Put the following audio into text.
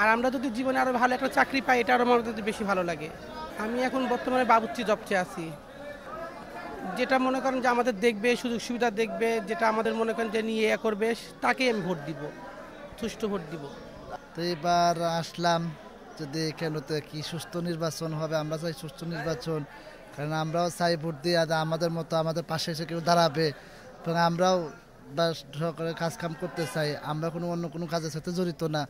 আর আমরা যদি জীবনে আরও ভালো একটা চাকরি পাই এটা আরও আমার বেশি ভালো লাগে আমি এখন বর্তমানে বাবুচি জবচে আছি যেটা মনে করেন যে আমাদের দেখবে সুযোগ সুবিধা দেখবে যেটা আমাদের মনে করেন যে নিয়ে ইয়ে করবে তাকে আমি ভোট দিব সুষ্ঠু ভোট দিব তো এবার আসলাম যদি কেনতে কি সুস্থ নির্বাচন হবে আমরা চাই সুস্থ নির্বাচন কারণ আমরাও চাই ভোট দিয়ে আমাদের মতো আমাদের পাশে এসে কেউ দাঁড়াবে এবং আমরাও বা কাজ কাজকাম করতে চাই আমরা কোনো অন্য কোনো কাজের সাথে জড়িত না